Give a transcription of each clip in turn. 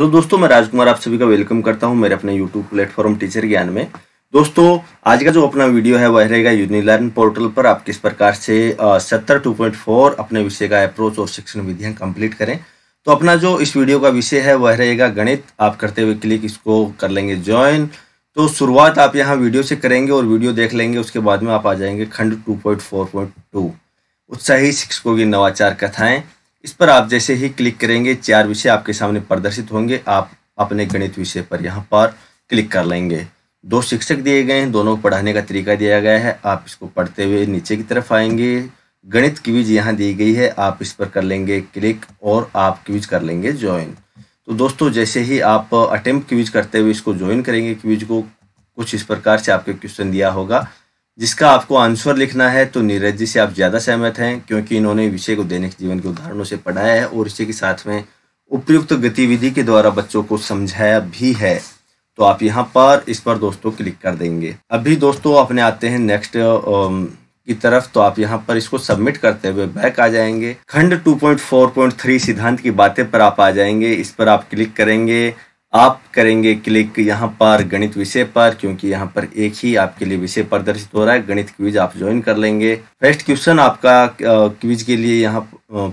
hello तो दोस्तों मैं राजकुमार आप सभी का वेलकम करता हूं मेरे अपने यूट्यूब प्लेटफॉर्म टीचर ज्ञान में दोस्तों आज का जो अपना वीडियो है वह रहेगा यूनिलर्न पोर्टल पर आप किस प्रकार से सत्तर टू पॉइंट फोर अपने विषय का अप्रोच और शिक्षण विधियां कंप्लीट करें तो अपना जो इस वीडियो का विषय है वह रहेगा गणित आप करते हुए क्लिक इसको कर लेंगे ज्वाइन तो शुरुआत आप यहाँ वीडियो से करेंगे और वीडियो देख लेंगे उसके बाद में आप आ जाएंगे खंड two point four point two उत्साही शिक्षकों की नवाचार कथाएं इस पर आप जैसे ही क्लिक करेंगे चार विषय आपके सामने प्रदर्शित होंगे आप अपने गणित विषय पर यहाँ पर क्लिक कर लेंगे दो शिक्षक दिए गए हैं दोनों को पढ़ाने का तरीका दिया गया है आप इसको पढ़ते हुए नीचे की तरफ आएंगे गणित क्विज यहाँ दी गई है आप इस पर कर लेंगे क्लिक और आप क्विज कर लेंगे ज्वाइन तो दोस्तों जैसे ही आप अटेम्प्ट क्विज करते हुए इसको ज्वाइन करेंगे क्विज को कुछ इस प्रकार से आपके क्वेश्चन दिया होगा जिसका आपको आंसर लिखना है तो नीरज जी से आप ज़्यादा सहमत हैं क्योंकि इन्होंने विषय को दैनिक जीवन के उदाहरणों से पढ़ाया है और इसी के साथ में उपयुक्त गतिविधि के द्वारा बच्चों को समझाया भी है तो आप यहाँ पर इस पर दोस्तों क्लिक कर देंगे अभी दोस्तों अपने आते हैं नेक्स्ट की तरफ तो आप यहाँ पर इसको सबमिट करते हुए बैक आ जाएंगे खंड 2.4.3 सिद्धांत की बातें पर आप आ जाएंगे इस पर आप क्लिक करेंगे आप करेंगे क्लिक यहाँ पर गणित विषय पर क्योंकि यहाँ पर एक ही आपके लिए विषय प्रदर्शित हो रहा है गणित क्विज आप ज्वाइन कर लेंगे फर्स्ट क्वेश्चन आपका क्विज के लिए यहाँ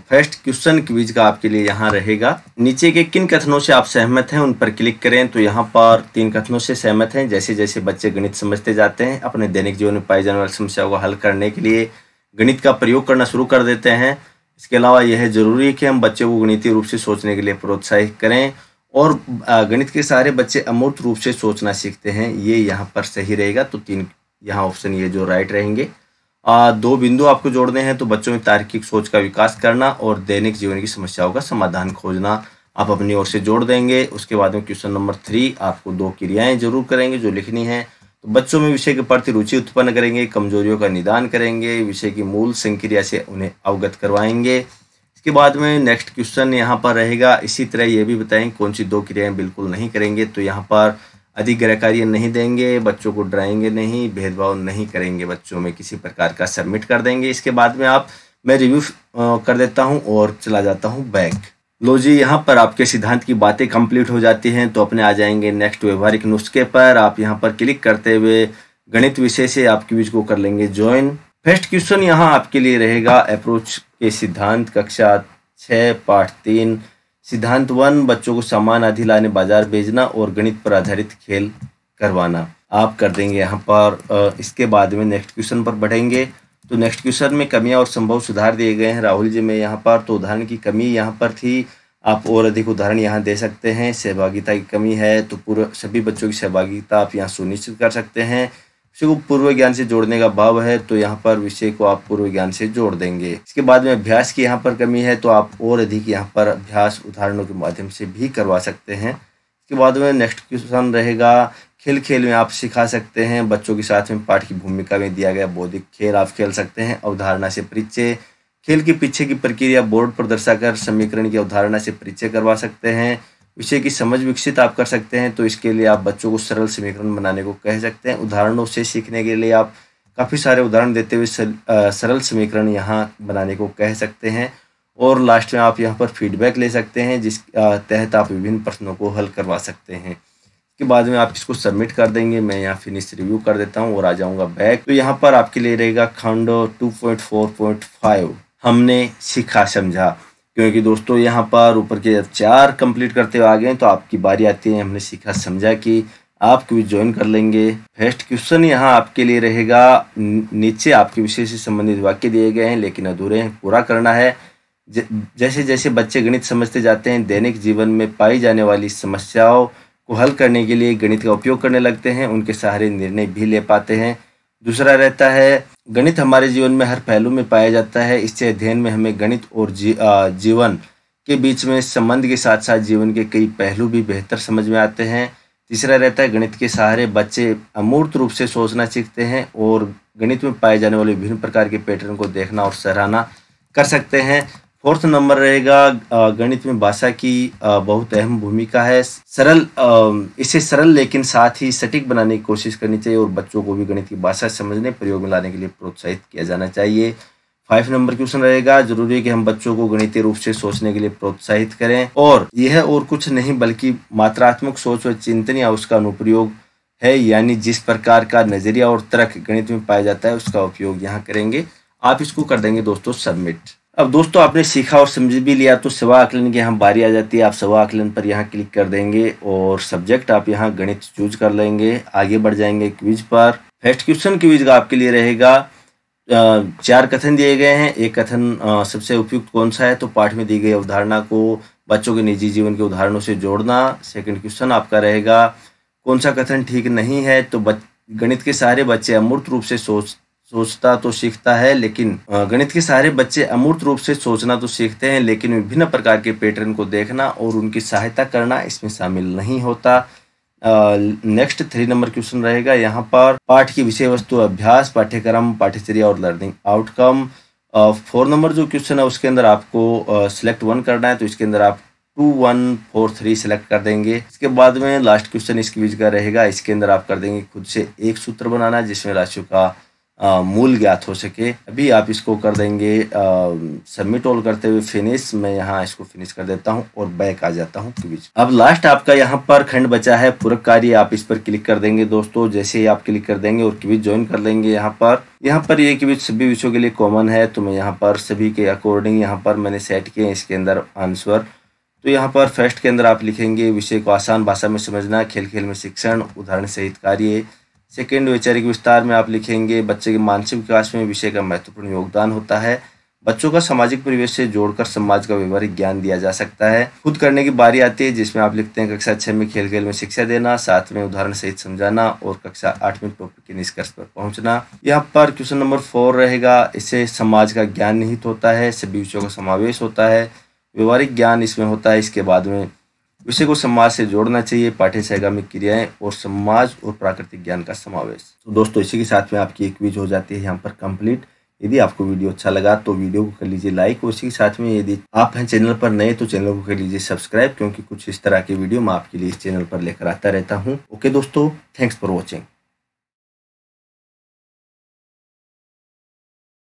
फर्स्ट क्वेश्चन क्विज का आपके लिए यहाँ रहेगा नीचे के किन कथनों से आप सहमत हैं उन पर क्लिक करें तो यहाँ पर तीन कथनों से सहमत हैं जैसे जैसे बच्चे गणित समझते जाते हैं अपने दैनिक जीवन में पाई जाने वाली समस्याओं को हल करने के लिए गणित का प्रयोग करना शुरू कर देते हैं इसके अलावा यह जरूरी है कि हम बच्चों को गणितीय रूप से सोचने के लिए प्रोत्साहित करें और गणित के सारे बच्चे अमूर्त रूप से सोचना सीखते हैं ये यहाँ पर सही रहेगा तो तीन यहाँ ऑप्शन ये जो राइट रहेंगे आ, दो बिंदु आपको जोड़ने हैं तो बच्चों में तार्किक सोच का विकास करना और दैनिक जीवन की समस्याओं का समाधान खोजना आप अपनी ओर से जोड़ देंगे उसके बाद में क्वेश्चन नंबर थ्री आपको दो क्रियाएं जरूर करेंगे जो लिखनी है तो बच्चों में विषय के प्रति रुचि उत्पन्न करेंगे कमजोरियों का निदान करेंगे विषय की मूल संक्रिया से उन्हें अवगत करवाएंगे इसके बाद में नेक्स्ट क्वेश्चन यहाँ पर रहेगा इसी तरह ये भी बताएं कौन सी दो क्रियाएं बिल्कुल नहीं करेंगे तो यहाँ पर अधिक गृह कार्य नहीं देंगे बच्चों को डराएंगे नहीं भेदभाव नहीं करेंगे बच्चों में किसी प्रकार का सबमिट कर देंगे इसके बाद में आप मैं रिव्यू कर देता हूँ और चला जाता हूँ बैक लो जी यहाँ पर आपके सिद्धांत की बातें कंप्लीट हो जाती हैं तो अपने आ जाएंगे नेक्स्ट व्यवहारिक नुस्खे पर आप यहाँ पर क्लिक करते हुए गणित विषय से आप क्विज को कर लेंगे ज्वाइन फर्स्ट क्वेश्चन यहाँ आपके लिए रहेगा अप्रोच के सिद्धांत कक्षा छः पाठ तीन सिद्धांत वन बच्चों को सामान आधी लाने बाजार भेजना और गणित पर आधारित खेल करवाना आप कर देंगे यहाँ पर इसके बाद में नेक्स्ट क्वेश्चन पर बढ़ेंगे तो नेक्स्ट क्वेश्चन में कमियाँ और संभव सुधार दिए गए हैं राहुल जी में यहाँ पर तो उदाहरण की कमी यहाँ पर थी आप और अधिक उदाहरण यहाँ दे सकते हैं सहभागिता की कमी है तो पूरा सभी बच्चों की सहभागिता आप यहाँ सुनिश्चित कर सकते हैं विषय को पूर्व ज्ञान से जोड़ने का भाव है तो यहाँ पर विषय को आप पूर्व ज्ञान से जोड़ देंगे इसके बाद में अभ्यास की यहाँ पर कमी है तो आप और अधिक यहाँ पर अभ्यास उदाहरणों के माध्यम से भी करवा सकते हैं इसके बाद में नेक्स्ट क्वेश्चन रहेगा खेल खेल में आप सिखा सकते हैं बच्चों के साथ में पाठ की भूमिका में दिया गया बौद्धिक खेल आप खेल सकते हैं अवधारणा से परिचय खेल के पीछे की प्रक्रिया बोर्ड पर दर्शाकर समीकरण की अवधारणा से परिचय करवा सकते हैं विषय की समझ विकसित आप कर सकते हैं तो इसके लिए आप बच्चों को सरल समीकरण बनाने को कह सकते हैं उदाहरणों से सीखने के लिए आप काफ़ी सारे उदाहरण देते हुए सरल समीकरण यहाँ बनाने को कह सकते हैं और लास्ट में आप यहाँ पर फीडबैक ले सकते हैं जिस तहत आप विभिन्न प्रश्नों को हल करवा सकते हैं इसके बाद में आप इसको सबमिट कर देंगे मैं यहाँ फिनिश रिव्यू कर देता हूँ और आ जाऊँगा बैक तो यहाँ पर आपके लिए रहेगा खंड two point four point five हमने सीखा समझा क्योंकि दोस्तों यहाँ पर ऊपर के चार कंप्लीट करते हुए आ गए तो आपकी बारी आती है हमने सीखा समझा कि आप क्विज ज्वाइन कर लेंगे फर्स्ट क्वेश्चन यहाँ आपके लिए रहेगा नीचे आपके विषय से संबंधित वाक्य दिए गए हैं लेकिन अधूरे हैं पूरा करना है जैसे जैसे बच्चे गणित समझते जाते हैं दैनिक जीवन में पाई जाने वाली समस्याओं को हल करने के लिए गणित का उपयोग करने लगते हैं उनके सहारे निर्णय भी ले पाते हैं दूसरा रहता है गणित हमारे जीवन में हर पहलू में पाया जाता है इससे अध्ययन में हमें गणित और जी, आ, जीवन के बीच में संबंध के साथ साथ जीवन के कई पहलू भी बेहतर समझ में आते हैं तीसरा रहता है गणित के सहारे बच्चे अमूर्त रूप से सोचना सीखते हैं और गणित में पाए जाने वाले विभिन्न प्रकार के पैटर्न को देखना और सराहना कर सकते हैं फोर्थ नंबर रहेगा गणित में भाषा की बहुत अहम भूमिका है सरल इसे सरल लेकिन साथ ही सटीक बनाने की कोशिश करनी चाहिए और बच्चों को भी गणित की भाषा समझने प्रयोग में लाने के लिए प्रोत्साहित किया जाना चाहिए फाइव नंबर क्वेश्चन रहेगा जरूरी है कि हम बच्चों को गणितीय रूप से सोचने के लिए प्रोत्साहित करें और यह और कुछ नहीं बल्कि मात्रात्मक सोच और चिंतन या उसका अनुप्रयोग है यानी जिस प्रकार का नजरिया और तर्क गणित में पाया जाता है उसका उपयोग यहाँ करेंगे आप इसको कर देंगे दोस्तों सबमिट अब दोस्तों आपने सीखा और समझ भी लिया तो सवा आकलन की यहाँ बारी आ जाती है आप सवा आकलन पर यहाँ क्लिक कर देंगे और सब्जेक्ट आप यहाँ गणित चूज कर लेंगे आगे बढ़ जाएंगे क्विज पर फर्स्ट क्वेश्चन क्विज का आपके लिए रहेगा चार कथन दिए गए हैं एक कथन सबसे उपयुक्त कौन सा है तो पाठ में दी गई अवधारणा को बच्चों के निजी जीवन के उदाहरणों से जोड़ना सेकंड क्वेश्चन आपका रहेगा कौन सा कथन ठीक नहीं है तो गणित के सारे बच्चे अमूर्त रूप से सोच सोचता तो सीखता है लेकिन गणित के सारे बच्चे अमूर्त रूप से सोचना तो सीखते हैं लेकिन विभिन्न प्रकार के पैटर्न को देखना और उनकी सहायता करना इसमें शामिल नहीं होता नेक्स्ट थ्री नंबर क्वेश्चन रहेगा यहाँ पर पाठ की विषय वस्तु अभ्यास पाठ्यक्रम पाठ्यचर्या और लर्निंग आउटकम फोर नंबर जो क्वेश्चन है उसके अंदर आपको सिलेक्ट वन करना है तो इसके अंदर आप two one four three select कर देंगे इसके बाद में लास्ट क्वेश्चन इसके बीच का रहेगा इसके अंदर आप कर देंगे खुद से एक सूत्र बनाना जिसमें राशियों का मूल ज्ञात हो सके अभी आप इसको कर देंगे सबमिट ऑल करते हुए फिनिश मैं यहाँ इसको फिनिश कर देता हूँ और बैक आ जाता हूँ अब लास्ट आपका यहाँ पर खंड बचा है पूरक कार्य आप इस पर क्लिक कर देंगे दोस्तों जैसे ही आप क्लिक कर देंगे और क्विज ज्वाइन कर लेंगे यहाँ पर यहाँ पर ये क्विज सभी विषयों के लिए कॉमन है तो मैं यहाँ पर सभी के अकॉर्डिंग यहाँ पर मैंने सेट किए इसके अंदर आंसर तो यहाँ पर फर्स्ट के अंदर आप लिखेंगे विषय को आसान भाषा में समझना खेल खेल में शिक्षण उदाहरण सहित कार्य सेकेंड वैचारिक विस्तार में आप लिखेंगे बच्चे के मानसिक विकास में विषय का महत्वपूर्ण योगदान होता है बच्चों का सामाजिक परिवेश से जोड़कर समाज का व्यवहारिक ज्ञान दिया जा सकता है खुद करने की बारी आती है जिसमें आप लिखते हैं कक्षा छः में खेल खेल में शिक्षा देना साथ में उदाहरण सहित समझाना और कक्षा आठ में टॉपिक के निष्कर्ष पर पहुंचना यहाँ पर क्वेश्चन नंबर फोर रहेगा इससे समाज का ज्ञान निहित होता है सभी विषयों का समावेश होता है व्यवहारिक ज्ञान इसमें होता है इसके बाद में विषय को समाज से जोड़ना चाहिए पाठ्य सहगामी क्रियाएं और समाज और प्राकृतिक ज्ञान का समावेश तो दोस्तों इसी के साथ में आपकी एक वीज हो जाती है यहाँ पर कंप्लीट यदि आपको वीडियो अच्छा लगा तो वीडियो को कर लीजिए लाइक और इसी के साथ में यदि आप हैं चैनल पर नए तो चैनल को कर लीजिए सब्सक्राइब क्योंकि कुछ इस तरह के वीडियो मैं आपके लिए इस चैनल पर लेकर आता रहता हूँ ओके दोस्तों थैंक्स फॉर वॉचिंग